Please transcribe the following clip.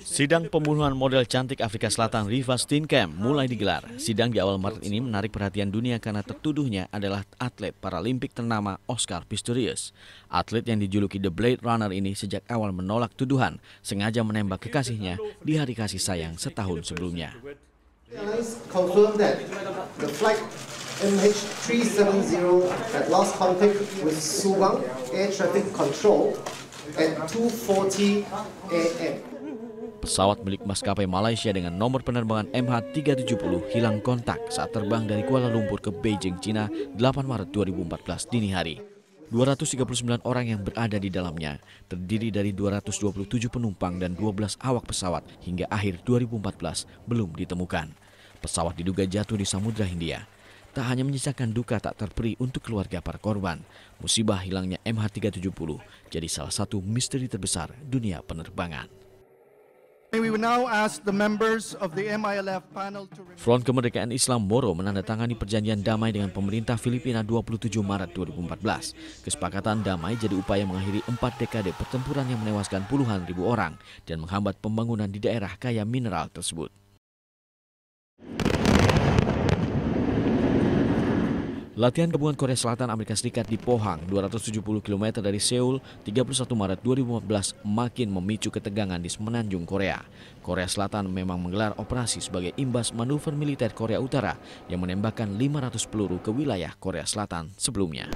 Sidang pembunuhan model cantik Afrika Selatan Riva Steenkamp mulai digelar. Sidang di awal Maret ini menarik perhatian dunia karena tertuduhnya adalah atlet paralimpik ternama Oscar Pistorius. Atlet yang dijuluki The Blade Runner ini sejak awal menolak tuduhan sengaja menembak kekasihnya di hari kasih sayang setahun sebelumnya. MH370 at 2.40 a.m. Pesawat milik maskapai Malaysia dengan nomor penerbangan MH370 hilang kontak saat terbang dari Kuala Lumpur ke Beijing, China, 8 Maret 2014 dini hari. 239 orang yang berada di dalamnya terdiri dari 227 penumpang dan 12 awak pesawat hingga akhir 2014 belum ditemukan. Pesawat diduga jatuh di Samudra Hindia tak hanya menyisakan duka tak terperi untuk keluarga para korban, musibah hilangnya MH370 jadi salah satu misteri terbesar dunia penerbangan. Front Kemerdekaan Islam Moro menandatangani perjanjian damai dengan pemerintah Filipina 27 Maret 2014. Kesepakatan damai jadi upaya mengakhiri empat dekade pertempuran yang menewaskan puluhan ribu orang dan menghambat pembangunan di daerah kaya mineral tersebut. Latihan gabungan Korea Selatan Amerika Serikat di Pohang, 270 km dari Seoul, 31 Maret 2015 makin memicu ketegangan di semenanjung Korea. Korea Selatan memang menggelar operasi sebagai imbas manuver militer Korea Utara yang menembakkan 500 peluru ke wilayah Korea Selatan sebelumnya.